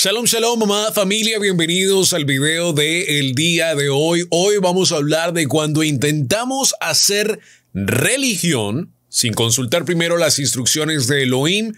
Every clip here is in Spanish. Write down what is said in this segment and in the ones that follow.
Shalom, shalom, mamá, familia, bienvenidos al video del el día de hoy. Hoy vamos a hablar de cuando intentamos hacer religión sin consultar primero las instrucciones de Elohim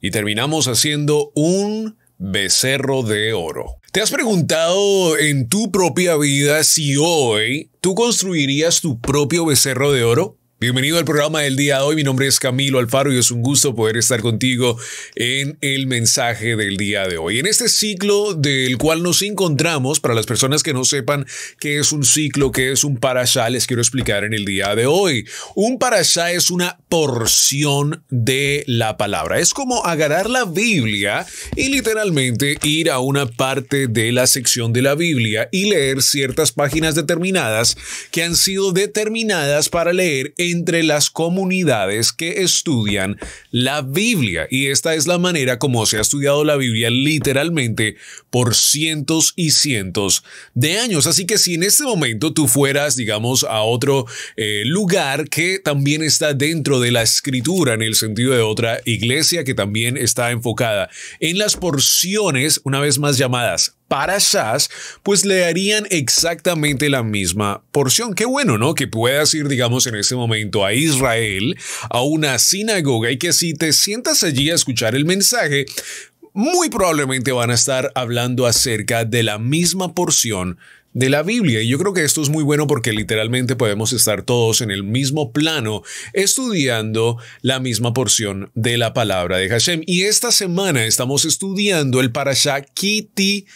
y terminamos haciendo un becerro de oro. ¿Te has preguntado en tu propia vida si hoy tú construirías tu propio becerro de oro? Bienvenido al programa del día de hoy. Mi nombre es Camilo Alfaro y es un gusto poder estar contigo en el mensaje del día de hoy. En este ciclo del cual nos encontramos, para las personas que no sepan qué es un ciclo, qué es un parashá, les quiero explicar en el día de hoy. Un parashá es una porción de la palabra. Es como agarrar la Biblia y literalmente ir a una parte de la sección de la Biblia y leer ciertas páginas determinadas que han sido determinadas para leer en entre las comunidades que estudian la Biblia. Y esta es la manera como se ha estudiado la Biblia literalmente por cientos y cientos de años. Así que si en este momento tú fueras, digamos, a otro eh, lugar que también está dentro de la escritura, en el sentido de otra iglesia que también está enfocada en las porciones, una vez más llamadas para Shas, pues le harían exactamente la misma porción. Qué bueno, ¿no? Que puedas ir, digamos, en ese momento a Israel, a una sinagoga y que si te sientas allí a escuchar el mensaje, muy probablemente van a estar hablando acerca de la misma porción de la Biblia. Y yo creo que esto es muy bueno porque literalmente podemos estar todos en el mismo plano estudiando la misma porción de la palabra de Hashem. Y esta semana estamos estudiando el Parashá Kitty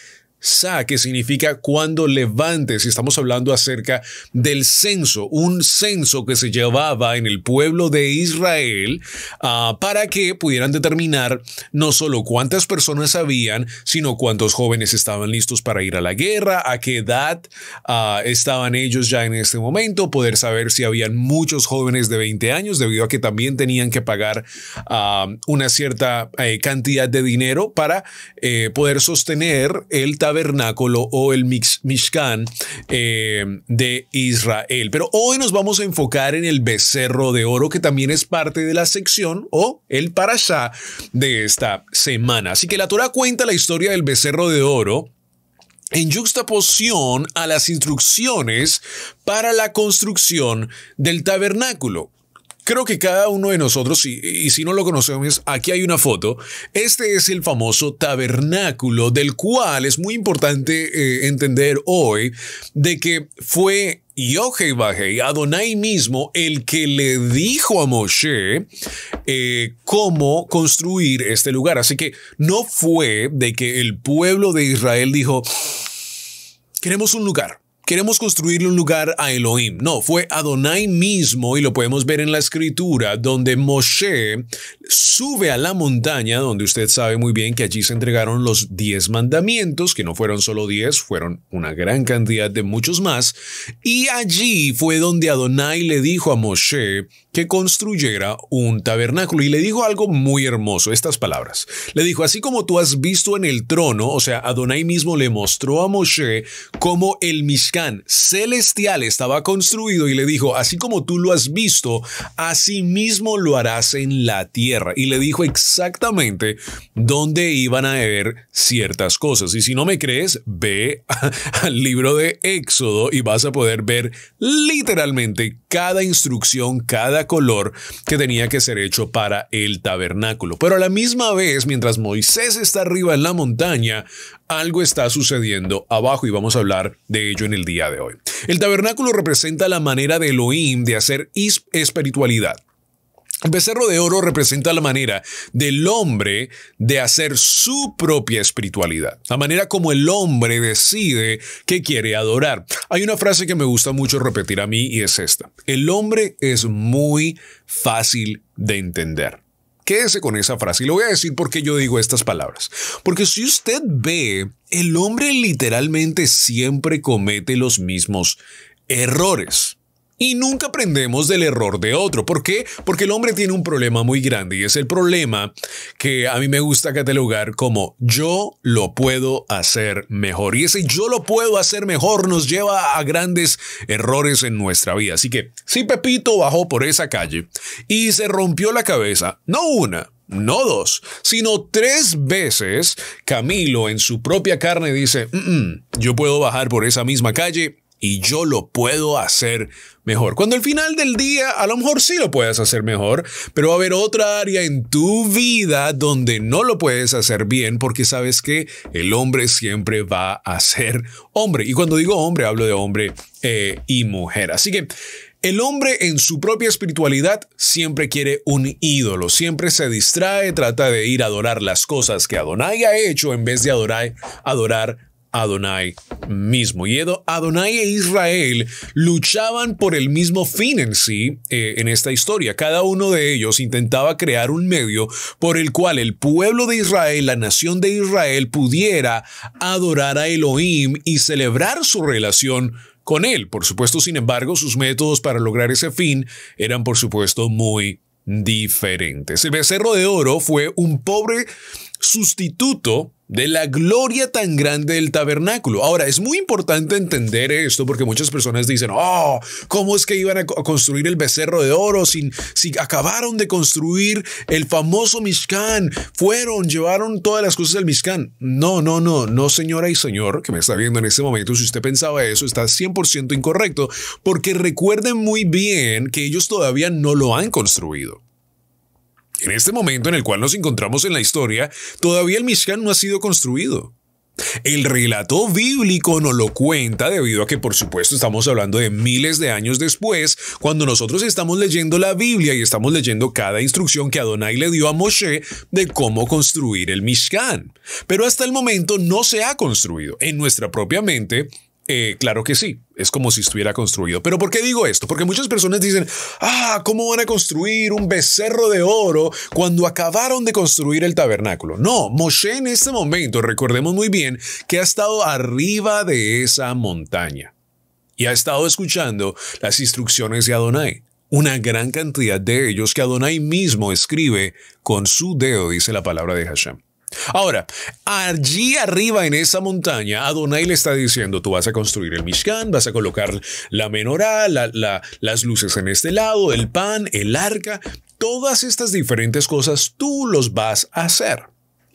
sa, que significa cuando levantes, y estamos hablando acerca del censo, un censo que se llevaba en el pueblo de Israel ah, para que pudieran determinar no solo cuántas personas habían, sino cuántos jóvenes estaban listos para ir a la guerra, a qué edad ah, estaban ellos ya en este momento, poder saber si habían muchos jóvenes de 20 años, debido a que también tenían que pagar ah, una cierta eh, cantidad de dinero para eh, poder sostener el tabernáculo tabernáculo o el Mishkan eh, de Israel. Pero hoy nos vamos a enfocar en el becerro de oro, que también es parte de la sección o el parashá de esta semana. Así que la Torah cuenta la historia del becerro de oro en yuxtaposición a las instrucciones para la construcción del tabernáculo. Creo que cada uno de nosotros, y, si no lo conocemos, aquí hay una foto. Este es el famoso tabernáculo del cual es muy importante eh, entender hoy de que fue Yohei a Adonai mismo, el que le dijo a Moshe eh, cómo construir este lugar. Así que no fue de que el pueblo de Israel dijo, queremos un lugar queremos construirle un lugar a Elohim. No, fue Adonai mismo y lo podemos ver en la escritura donde Moshe sube a la montaña donde usted sabe muy bien que allí se entregaron los diez mandamientos, que no fueron solo diez, fueron una gran cantidad de muchos más. Y allí fue donde Adonai le dijo a Moshe que construyera un tabernáculo y le dijo algo muy hermoso, estas palabras. Le dijo, así como tú has visto en el trono, o sea, Adonai mismo le mostró a Moshe como el Mishkan celestial estaba construido y le dijo, así como tú lo has visto, así mismo lo harás en la tierra. Y le dijo exactamente dónde iban a ver ciertas cosas. Y si no me crees, ve al libro de Éxodo y vas a poder ver literalmente cada instrucción, cada color que tenía que ser hecho para el tabernáculo. Pero a la misma vez, mientras Moisés está arriba en la montaña, algo está sucediendo abajo y vamos a hablar de ello en el día de hoy. El tabernáculo representa la manera de Elohim de hacer espiritualidad. El becerro de oro representa la manera del hombre de hacer su propia espiritualidad, la manera como el hombre decide que quiere adorar. Hay una frase que me gusta mucho repetir a mí y es esta. El hombre es muy fácil de entender. Quédese con esa frase y lo voy a decir porque yo digo estas palabras. Porque si usted ve, el hombre literalmente siempre comete los mismos errores. Y nunca aprendemos del error de otro. ¿Por qué? Porque el hombre tiene un problema muy grande y es el problema que a mí me gusta catalogar como yo lo puedo hacer mejor. Y ese yo lo puedo hacer mejor nos lleva a grandes errores en nuestra vida. Así que si Pepito bajó por esa calle y se rompió la cabeza, no una, no dos, sino tres veces, Camilo en su propia carne dice, mm, mm, yo puedo bajar por esa misma calle y yo lo puedo hacer mejor. Cuando al final del día, a lo mejor sí lo puedes hacer mejor, pero va a haber otra área en tu vida donde no lo puedes hacer bien porque sabes que el hombre siempre va a ser hombre. Y cuando digo hombre, hablo de hombre eh, y mujer. Así que... El hombre en su propia espiritualidad siempre quiere un ídolo, siempre se distrae, trata de ir a adorar las cosas que Adonai ha hecho en vez de adorar, adorar Adonai mismo. Y Adonai e Israel luchaban por el mismo fin en sí eh, en esta historia. Cada uno de ellos intentaba crear un medio por el cual el pueblo de Israel, la nación de Israel, pudiera adorar a Elohim y celebrar su relación con él. Por supuesto, sin embargo, sus métodos para lograr ese fin eran, por supuesto, muy diferentes. El becerro de oro fue un pobre sustituto de la gloria tan grande del tabernáculo. Ahora, es muy importante entender esto porque muchas personas dicen, oh, ¿cómo es que iban a construir el becerro de oro sin, si acabaron de construir el famoso Mishkan? Fueron, llevaron todas las cosas del Mishkan. No, no, no, no, señora y señor que me está viendo en este momento, si usted pensaba eso, está 100% incorrecto porque recuerden muy bien que ellos todavía no lo han construido. En este momento en el cual nos encontramos en la historia, todavía el Mishkan no ha sido construido. El relato bíblico no lo cuenta debido a que por supuesto estamos hablando de miles de años después, cuando nosotros estamos leyendo la Biblia y estamos leyendo cada instrucción que Adonai le dio a Moshe de cómo construir el Mishkan. Pero hasta el momento no se ha construido. En nuestra propia mente eh, claro que sí, es como si estuviera construido. Pero ¿por qué digo esto? Porque muchas personas dicen, ah, ¿cómo van a construir un becerro de oro cuando acabaron de construir el tabernáculo? No, Moshe en este momento, recordemos muy bien, que ha estado arriba de esa montaña y ha estado escuchando las instrucciones de Adonai. Una gran cantidad de ellos que Adonai mismo escribe con su dedo, dice la palabra de Hashem. Ahora, allí arriba en esa montaña, Adonai le está diciendo, tú vas a construir el Mishkan, vas a colocar la menorá, las luces en este lado, el pan, el arca, todas estas diferentes cosas tú los vas a hacer.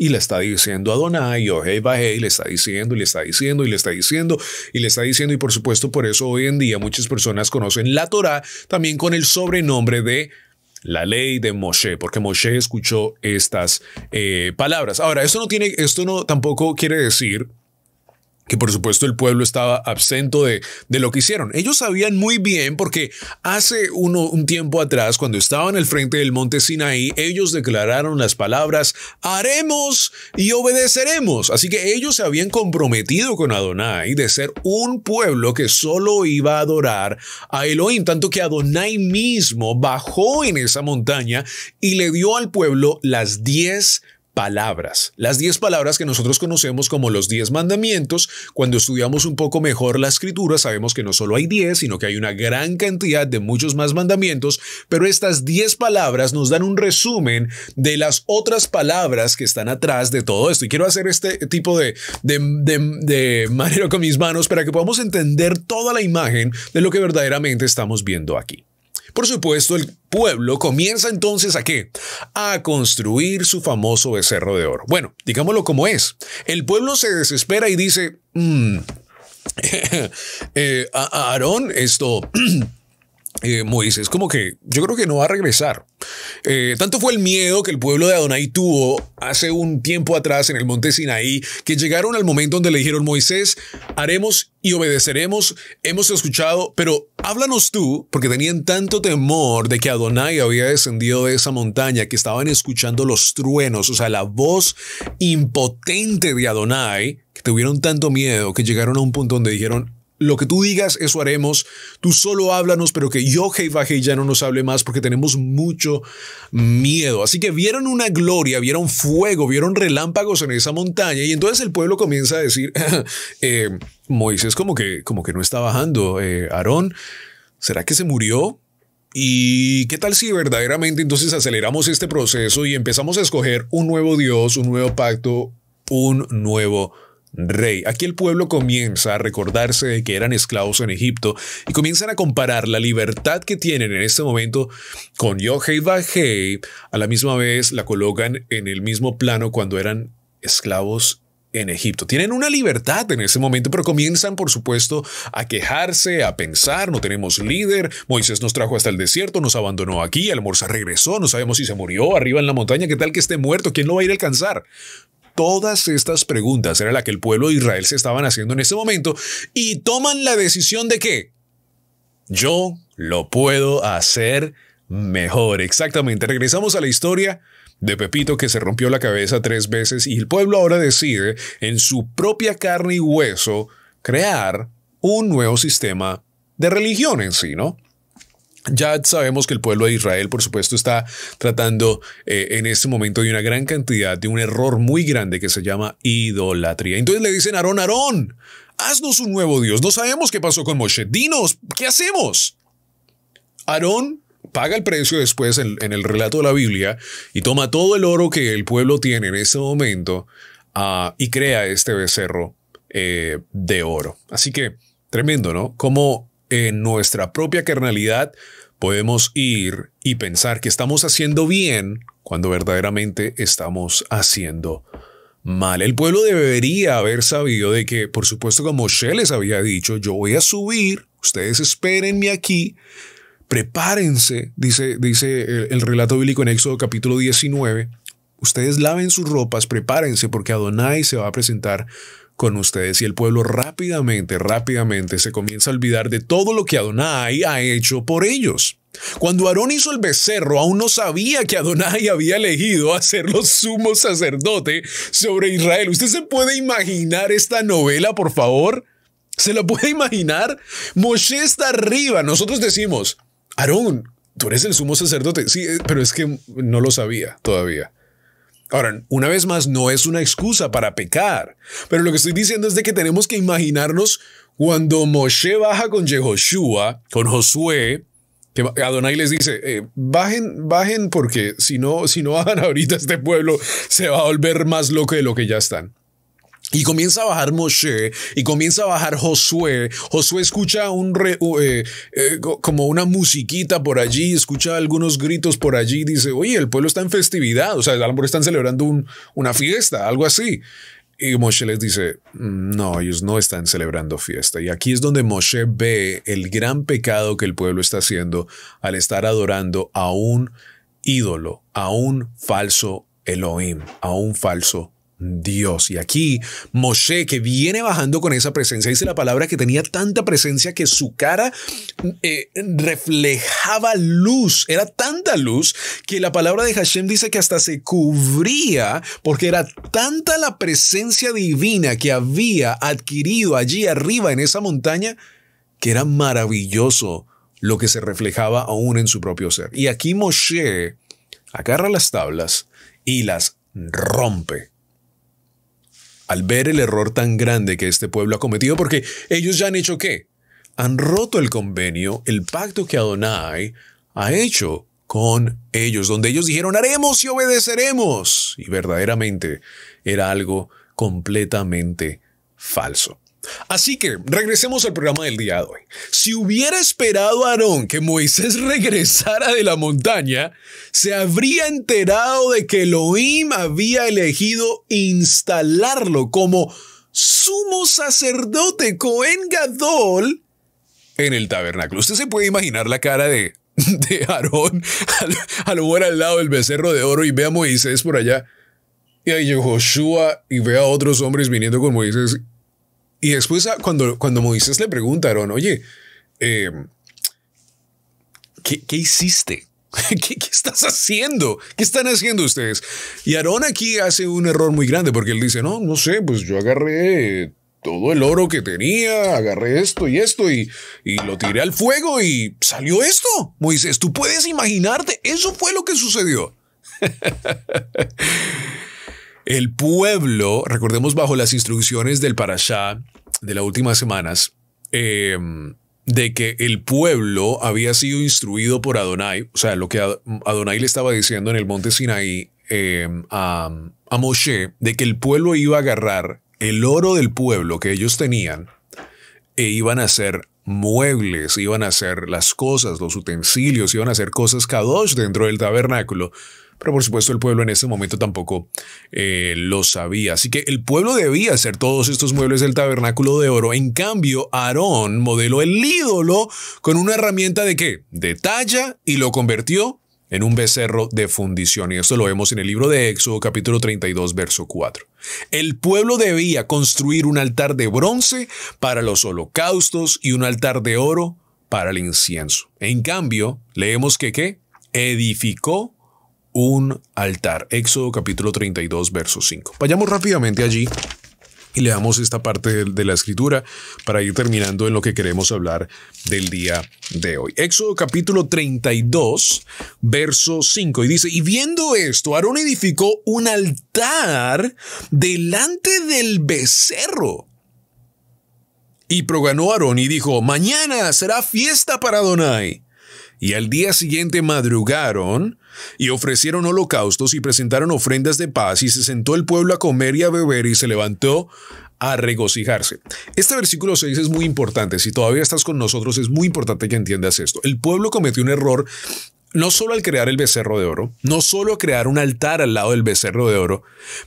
Y le está diciendo a Adonai, o oh, hey, le está diciendo, y le está diciendo, y le está diciendo, y le está diciendo, y por supuesto por eso hoy en día muchas personas conocen la Torah también con el sobrenombre de la ley de Moshe, porque Moshe escuchó estas eh, palabras. Ahora, esto no tiene, esto no tampoco quiere decir que por supuesto el pueblo estaba absento de, de, lo que hicieron. Ellos sabían muy bien porque hace uno, un tiempo atrás, cuando estaban el frente del monte Sinaí, ellos declararon las palabras, haremos y obedeceremos. Así que ellos se habían comprometido con Adonai de ser un pueblo que solo iba a adorar a Elohim, tanto que Adonai mismo bajó en esa montaña y le dio al pueblo las diez palabras. Las 10 palabras que nosotros conocemos como los 10 mandamientos, cuando estudiamos un poco mejor la escritura sabemos que no solo hay 10, sino que hay una gran cantidad de muchos más mandamientos, pero estas 10 palabras nos dan un resumen de las otras palabras que están atrás de todo esto. Y quiero hacer este tipo de, de, de, de manera con mis manos para que podamos entender toda la imagen de lo que verdaderamente estamos viendo aquí. Por supuesto, el pueblo comienza entonces a qué? A construir su famoso becerro de oro. Bueno, digámoslo como es. El pueblo se desespera y dice, mm, eh, Aarón, esto... Eh, Moisés como que yo creo que no va a regresar. Eh, tanto fue el miedo que el pueblo de Adonai tuvo hace un tiempo atrás en el monte Sinaí, que llegaron al momento donde le dijeron, Moisés, haremos y obedeceremos, hemos escuchado, pero háblanos tú, porque tenían tanto temor de que Adonai había descendido de esa montaña, que estaban escuchando los truenos, o sea, la voz impotente de Adonai, que tuvieron tanto miedo que llegaron a un punto donde dijeron, lo que tú digas, eso haremos. Tú solo háblanos, pero que yo, Baje ya no nos hable más porque tenemos mucho miedo. Así que vieron una gloria, vieron fuego, vieron relámpagos en esa montaña. Y entonces el pueblo comienza a decir, eh, Moisés como que, como que no está bajando. Eh, Aarón, ¿será que se murió? ¿Y qué tal si verdaderamente entonces aceleramos este proceso y empezamos a escoger un nuevo Dios, un nuevo pacto, un nuevo rey. Aquí el pueblo comienza a recordarse de que eran esclavos en Egipto y comienzan a comparar la libertad que tienen en este momento con Yohei Bajei. A la misma vez la colocan en el mismo plano cuando eran esclavos en Egipto. Tienen una libertad en ese momento, pero comienzan, por supuesto, a quejarse, a pensar, no tenemos líder, Moisés nos trajo hasta el desierto, nos abandonó aquí, Almorza regresó, no sabemos si se murió arriba en la montaña, qué tal que esté muerto, ¿quién lo va a ir a alcanzar? Todas estas preguntas era la que el pueblo de Israel se estaban haciendo en ese momento y toman la decisión de que yo lo puedo hacer mejor. Exactamente. Regresamos a la historia de Pepito que se rompió la cabeza tres veces y el pueblo ahora decide en su propia carne y hueso crear un nuevo sistema de religión en sí, ¿no? Ya sabemos que el pueblo de Israel, por supuesto, está tratando eh, en este momento de una gran cantidad, de un error muy grande que se llama idolatría. Entonces le dicen, Aarón, Aarón, haznos un nuevo Dios. No sabemos qué pasó con Moshe. Dinos, ¿qué hacemos? Aarón paga el precio después en, el relato de la Biblia y toma todo el oro que el pueblo tiene en ese momento ah, y crea este becerro eh, de oro. Así que, tremendo, ¿no? Como en nuestra propia carnalidad, podemos ir y pensar que estamos haciendo bien cuando verdaderamente estamos haciendo mal. El pueblo debería haber sabido de que, por supuesto, como Moshe les había dicho, yo voy a subir, ustedes espérenme aquí, prepárense, dice, dice el, el relato bíblico en Éxodo capítulo 19, ustedes laven sus ropas, prepárense porque Adonai se va a presentar con ustedes. Y el pueblo rápidamente, rápidamente se comienza a olvidar de todo lo que Adonai ha hecho por ellos. Cuando Aarón hizo el becerro, aún no sabía que Adonai había elegido hacerlo sumo sacerdote sobre Israel. ¿Usted se puede imaginar esta novela, por favor? ¿Se la puede imaginar? Moshe está arriba. Nosotros decimos, Aarón, tú eres el sumo sacerdote. Sí, eh, pero es que no lo sabía todavía. Ahora, una vez más, no es una excusa para pecar, pero lo que estoy diciendo es de que tenemos que imaginarnos cuando Moshe baja con Jehoshua, con Josué, que Adonai les dice, eh, bajen, bajen porque si no, si no bajan ahorita este pueblo se va a volver más loco de lo que ya están. Y comienza a bajar Moshe y comienza a bajar Josué. Josué escucha un eh, eh, como una musiquita por allí, escucha algunos gritos por allí, dice, oye, el pueblo está en festividad, o sea, el están celebrando una fiesta, algo así. Y Moshe les dice, no, ellos no están celebrando fiesta. Y aquí es donde Moshe ve el gran pecado que el pueblo está haciendo al estar adorando a un ídolo, a un falso Elohim, a un falso Dios. Y aquí Moshe que viene bajando con esa presencia, dice la palabra que tenía tanta presencia que su cara eh, reflejaba luz, era tanta luz que la palabra de Hashem dice que hasta se cubría porque era tanta la presencia divina que había adquirido allí arriba en esa montaña que era maravilloso lo que se reflejaba aún en su propio ser. Y aquí Moshe agarra las tablas y las rompe al ver el error tan grande que este pueblo ha cometido, porque ellos ya han hecho qué? Han roto el convenio, el pacto que Adonai ha hecho con ellos, donde ellos dijeron, haremos y obedeceremos. Y verdaderamente era algo completamente falso. Así que regresemos al programa del día de hoy. Si hubiera esperado a Aarón que Moisés regresara de la montaña, se habría enterado de que Elohim había elegido instalarlo como sumo sacerdote Cohen Gadol en el tabernáculo. Usted se puede imaginar la cara de, de Aarón al, al ver al lado del becerro de oro y ve a Moisés por allá. Y a Shua y ve a otros hombres viniendo con Moisés y después ah, cuando, cuando Moisés le preguntaron, oye, eh, ¿qué, ¿qué, hiciste? ¿Qué, estás haciendo? ¿Qué están haciendo ustedes? Y Aarón aquí hace un error muy grande porque él dice, no, no sé, pues yo agarré todo el oro que tenía, agarré esto y esto y, y lo tiré al fuego y salió esto. Moisés, tú puedes imaginarte, eso fue lo que sucedió. El pueblo, recordemos bajo las instrucciones del Parashá de las últimas semanas, em, de que el pueblo había sido instruido por Adonai, o sea, lo que Adonai le estaba diciendo en el monte Sinaí em, a, Moshe, de que el pueblo iba a agarrar el oro del pueblo que ellos tenían e iban a hacer muebles, iban a ser las cosas, los utensilios, iban a ser cosas kadosh dentro del tabernáculo. Pero por supuesto el pueblo en ese momento tampoco eh, lo sabía. Así que el pueblo debía hacer todos estos muebles del tabernáculo de oro. En cambio, Aarón modeló el ídolo con una herramienta de qué? De talla y lo convirtió en un becerro de fundición. Y esto lo vemos en el libro de Éxodo capítulo 32, verso 4. El pueblo debía construir un altar de bronce para los holocaustos y un altar de oro para el incienso. En cambio, leemos que ¿qué? Edificó un altar. Éxodo capítulo 32, verso 5. Vayamos rápidamente allí y leamos esta parte de, la escritura para ir terminando en lo que queremos hablar del día de hoy. Éxodo capítulo 32, verso 5, y dice, y viendo esto, Aarón edificó un altar delante del becerro. Y proganó Aarón y dijo, mañana será fiesta para Donai Y al día siguiente madrugaron y ofrecieron holocaustos y presentaron ofrendas de paz y se sentó el pueblo a comer y a beber y se levantó a regocijarse. Este versículo 6 es muy importante, si todavía estás con nosotros es muy importante que entiendas esto. El pueblo cometió un error no solo al crear el becerro de oro, no solo a crear un altar al lado del becerro de oro,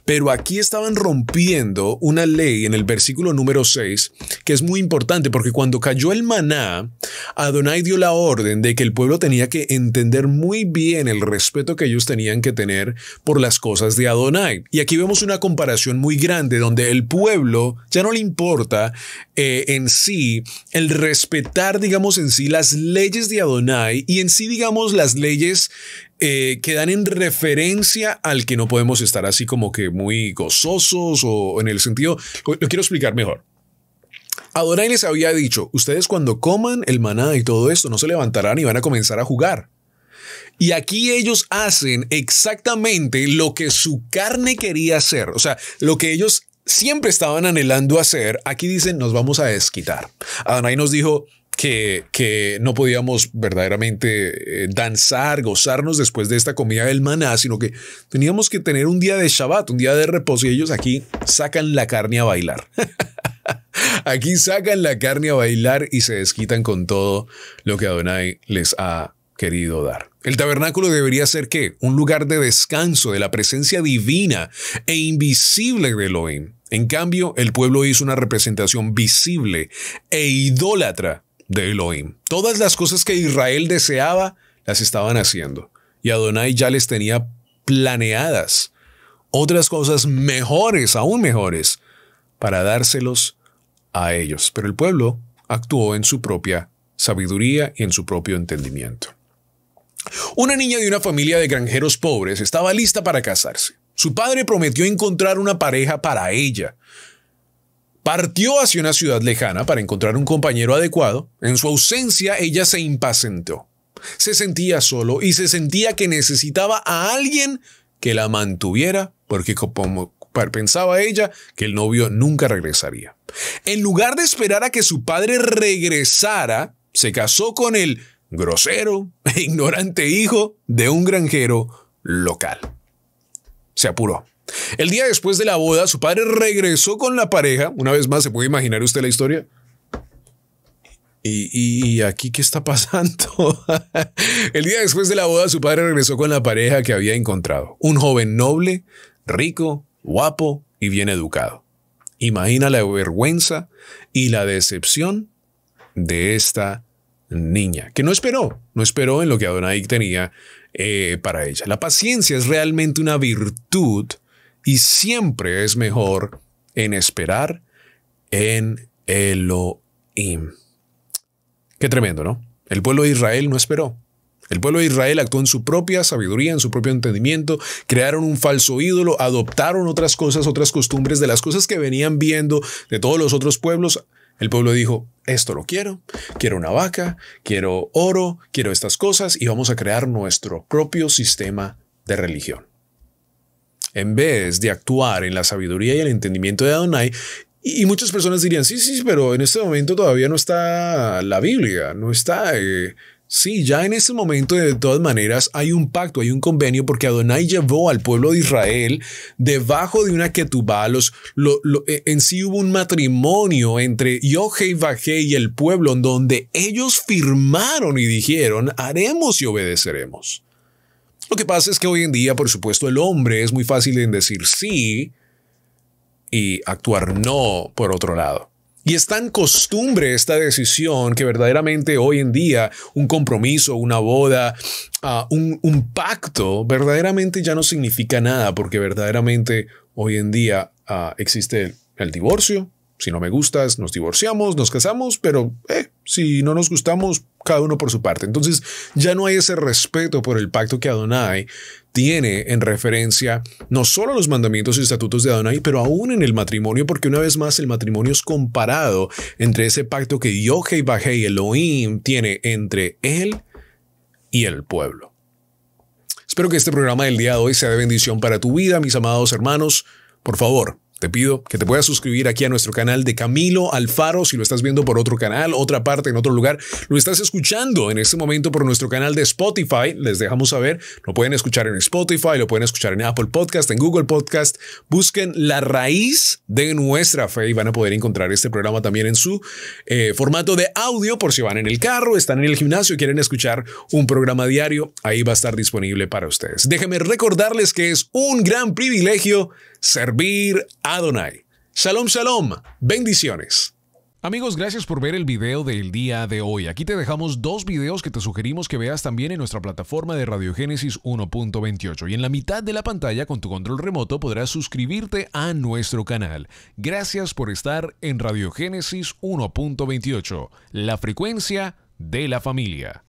pero aquí estaban rompiendo una ley en el versículo número 6 que es muy importante porque cuando cayó el maná, Adonai dio la orden de que el pueblo tenía que entender muy bien el respeto que ellos tenían que tener por las cosas de Adonai. Y aquí vemos una comparación muy grande donde el pueblo ya no le importa eh, en sí el respetar, digamos, en sí las leyes de Adonai y en sí, digamos, las leyes eh, que dan en referencia al que no podemos estar así como que muy gozosos o en el sentido, lo, lo quiero explicar mejor. Adonai les había dicho, ustedes cuando coman el maná y todo esto no se levantarán y van a comenzar a jugar. Y aquí ellos hacen exactamente lo que su carne quería hacer, o sea, lo que ellos siempre estaban anhelando hacer, aquí dicen, nos vamos a desquitar. Adonai nos dijo, que, no podíamos verdaderamente eh, danzar, gozarnos después de esta comida del maná, sino que teníamos que tener un día de Shabbat, un día de reposo, y ellos aquí sacan la carne a bailar. aquí sacan la carne a bailar y se desquitan con todo lo que Adonai les ha querido dar. El tabernáculo debería ser qué? Un lugar de descanso de la presencia divina e invisible de Elohim. En cambio, el pueblo hizo una representación visible e idólatra de Elohim. Todas las cosas que Israel deseaba, las estaban haciendo. Y Adonai ya les tenía planeadas otras cosas mejores, aún mejores, para dárselos a ellos. Pero el pueblo actuó en su propia sabiduría y en su propio entendimiento. Una niña de una familia de granjeros pobres estaba lista para casarse. Su padre prometió encontrar una pareja para ella, Partió hacia una ciudad lejana para encontrar un compañero adecuado. En su ausencia ella se impacientó. Se sentía solo y se sentía que necesitaba a alguien que la mantuviera porque como pensaba ella que el novio nunca regresaría. En lugar de esperar a que su padre regresara, se casó con el grosero e ignorante hijo de un granjero local. Se apuró. El día después de la boda, su padre regresó con la pareja. Una vez más, ¿se puede imaginar usted la historia? ¿Y, aquí qué está pasando? el día después de la boda, su padre regresó con la pareja que había encontrado. Un joven noble, rico, guapo y bien educado. Imagina la vergüenza y la decepción de esta niña, que no esperó, no esperó en lo que Adonai tenía eh, para ella. La paciencia es realmente una virtud y siempre es mejor en esperar en Elohim. Qué tremendo, ¿no? El pueblo de Israel no esperó. El pueblo de Israel actuó en su propia sabiduría, en su propio entendimiento, crearon un falso ídolo, adoptaron otras cosas, otras costumbres de las cosas que venían viendo de todos los otros pueblos. El pueblo dijo, esto lo quiero, quiero una vaca, quiero oro, quiero estas cosas y vamos a crear nuestro propio sistema de religión en vez de actuar en la sabiduría y el entendimiento de Adonai, y muchas personas dirían, sí, sí, pero en este momento todavía no está la Biblia, no está... Eh, sí, ya en ese momento de todas maneras hay un pacto, hay un convenio porque Adonai llevó al pueblo de Israel debajo de una ketubá. E, en sí hubo un matrimonio entre y Baje y el pueblo en donde ellos firmaron y dijeron haremos y obedeceremos. Lo que pasa es que hoy en día, por supuesto, el hombre es muy fácil en decir sí y actuar no por otro lado. Y es tan costumbre esta decisión que verdaderamente hoy en día un compromiso, una boda, ah, un, pacto, verdaderamente ya no significa nada porque verdaderamente hoy en día ah, existe el, divorcio. Si no me gustas, nos divorciamos, nos casamos, pero eh, si no nos gustamos, cada uno por su parte. Entonces ya no hay ese respeto por el pacto que Adonai tiene en referencia no solo a los mandamientos y estatutos de Adonai, pero aún en el matrimonio, porque una vez más el matrimonio es comparado entre ese pacto que Yohei y Elohim tiene entre él y el pueblo. Espero que este programa del día de hoy sea de bendición para tu vida, mis amados hermanos. Por favor, te pido que te puedas suscribir aquí a nuestro canal de Camilo Alfaro, si lo estás viendo por otro canal, otra parte, en otro lugar, lo estás escuchando en este momento por nuestro canal de Spotify, les dejamos saber, lo pueden escuchar en Spotify, lo pueden escuchar en Apple Podcast, en Google Podcast, busquen la raíz de nuestra fe y van a poder encontrar este programa también en su eh, formato de audio por si van en el carro, están en el gimnasio, quieren escuchar un programa diario, ahí va a estar disponible para ustedes. Déjenme recordarles que es un gran privilegio servir a Adonai. Shalom, shalom. Bendiciones. Amigos, gracias por ver el video del día de hoy. Aquí te dejamos dos videos que te sugerimos que veas también en nuestra plataforma de Radiogénesis 1.28 y en la mitad de la pantalla con tu control remoto podrás suscribirte a nuestro canal. Gracias por estar en Radiogénesis 1.28, la frecuencia de la familia.